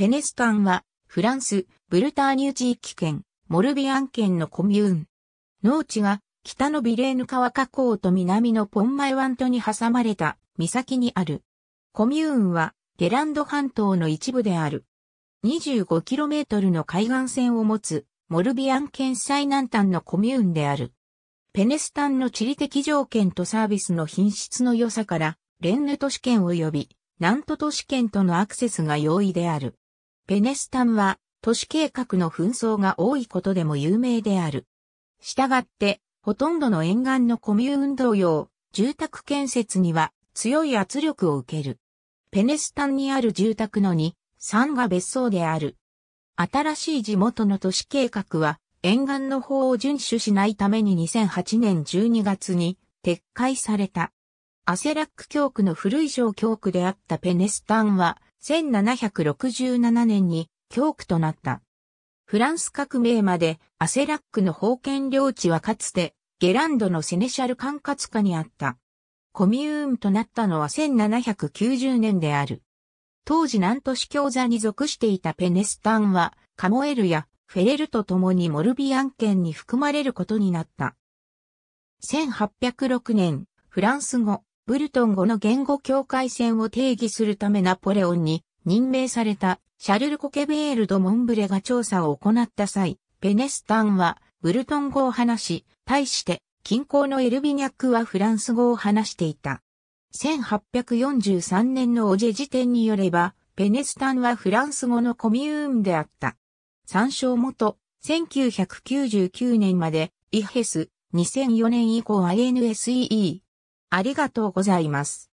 ペネスタンは、フランス、ブルターニュ地域圏、モルビアン県のコミューン。農地が、北のビレーヌ川河口と南のポンマイワントに挟まれた岬にある。コミューンは、ゲランド半島の一部である。25km の海岸線を持つ、モルビアン県最南端のコミューンである。ペネスタンの地理的条件とサービスの品質の良さから、レンヌ都市圏及び、ナント都市圏とのアクセスが容易である。ペネスタンは都市計画の紛争が多いことでも有名である。したがって、ほとんどの沿岸のコミューン同様、住宅建設には強い圧力を受ける。ペネスタンにある住宅の2、3が別荘である。新しい地元の都市計画は、沿岸の法を遵守しないために2008年12月に撤回された。アセラック教区の古い小教区であったペネスタンは、1767年に教区となった。フランス革命までアセラックの封建領地はかつてゲランドのセネシャル管轄下にあった。コミューンとなったのは1790年である。当時南都市教座に属していたペネスタンはカモエルやフェレルと共にモルビアン県に含まれることになった。1806年、フランス語、ブルトン語の言語境界線を定義するためナポレオンに任命されたシャルル・コケベール・ド・モンブレが調査を行った際、ペネスタンはブルトン語を話し、対して近郊のエルビニャックはフランス語を話していた。1843年のオジェ辞典によれば、ペネスタンはフランス語のコミューンであった。参照元、1999年まで、イヘス、2004年以降 INSEE、ありがとうございます。